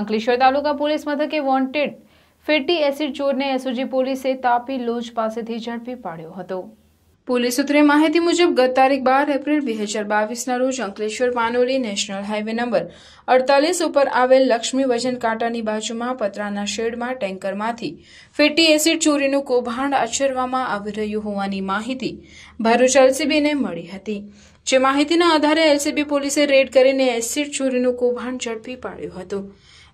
અંકલેશ્વર તાલુકા પોલીસ મથકે વોન્ટેડ ફેટી એસિડ ચોરને એસઓજી પોલીસે તાપી લોજ પાસેથી ઝડપી પાડ્યો હતો પોલીસ સૂત્રે માહિતી મુજબ ગત તારીખ બાર એપ્રિલ બે હજાર બાવીસના રોજ Ankleshwar Panoli national highway number અડતાલીસ ઉપર આવેલ લક્ષ્મી વજન કાંટાની બાજુમાં પતરાના શેડમાં ટેન્કરમાંથી ફેટી એસિડ ચોરીનું કૌભાંડ આચરવામાં આવી રહ્યું હોવાની માહિતી ભરૂચ એલસીબીને મળી હતી જે માહિતીના આધારે એલસીબી પોલીસે રેડ કરીને એસિડ ચોરીનું કૌભાંડ ઝડપી પાડ્યું હતું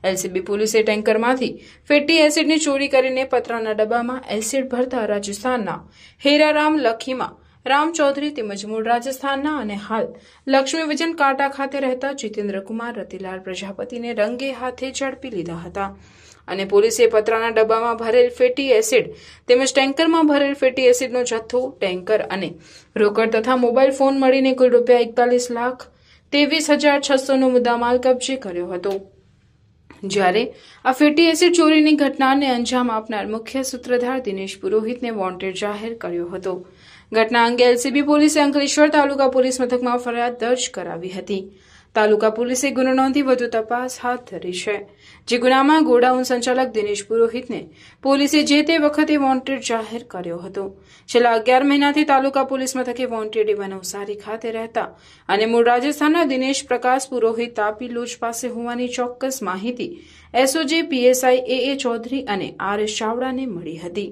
એલસીબી પોલીસે ટેન્કરમાંથી ફેટી એસિડની ચોરી કરીને પતરાના ડબ્બામાં એસિડ ભરતા રાજસ્થાનના હેરારામ લખીમાં રામ ચૌધરી તેમજ મૂળ રાજસ્થાનના અને હાલ લક્ષ્મી વિજન કાંટા ખાતે રહેતા જીતેન્દ્ર રતિલાલ પ્રજાપતિને રંગે હાથે ઝડપી લીધા હતા અને પોલીસે પતરાના ડબ્બામાં ભરેલ ફેટી એસિડ તેમજ ટેન્કરમાં ભરેલ ફેટી એસિડનો જથ્થો ટેન્કર અને રોકડ તથા મોબાઈલ ફોન મળીને કુલ રૂપિયા એકતાલીસ લાખ ત્રેવીસ હજાર છસોનો મુદ્દામાલ કબજે કર્યો હતો જ્યારે આ ફેટી એસિડ ચોરીની ઘટનાને અંજામ આપનાર મુખ્ય સૂત્રધાર દિનેશ પુરોહિતને વોન્ટેડ જાહેર કર્યો હતો ઘટના અંગે એલસીબી પોલીસે અંકલેશ્વર તાલુકા પોલીસ મથકમાં ફરિયાદ દર્જ કરાવી હતી તાલુકા પોલીસે ગુનો નોંધી વધુ તપાસ હાથ ધરી છે જે ગુનામાં ગોડાઉન સંચાલક દિનેશ પુરોહિતને પોલીસે જે તે વખતે વોન્ટેડ જાહેર કર્યો હતો છેલ્લા અગિયાર મહિનાથી તાલુકા પોલીસ મથકે વોન્ટેડ એવા નવસારી ખાતે રહેતા અને મૂળ રાજસ્થાનના દિનેશ પ્રકાશ પુરોહિત તાપી લોજ પાસે હોવાની ચોક્કસ માહિતી SOG PSI A A Chaudhary અને આર એસ ચાવડાને મળી હતી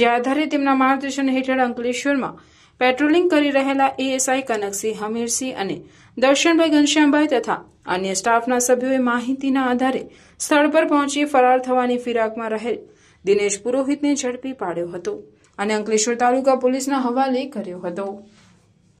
જે આધારે તેમના માર્ગદર્શન હેઠળ અંકલેશ્વરમાં પેટ્રોલિંગ કરી રહેલા એએસઆઈ કનકસિંહ હમીરસિંહ અને દર્શનભાઈ ઘનશ્યામભાઈ તથા અન્ય સ્ટાફના સભ્યોએ માહિતીના આધારે સ્થળ પર પહોંચી ફરાર થવાની ફિરાકમાં રહેલ દિનેશ પુરોહિતને ઝડપી પાડ્યો હતો અને અંકલેશ્વર તાલુકા પોલીસના હવાલે કર્યો હતો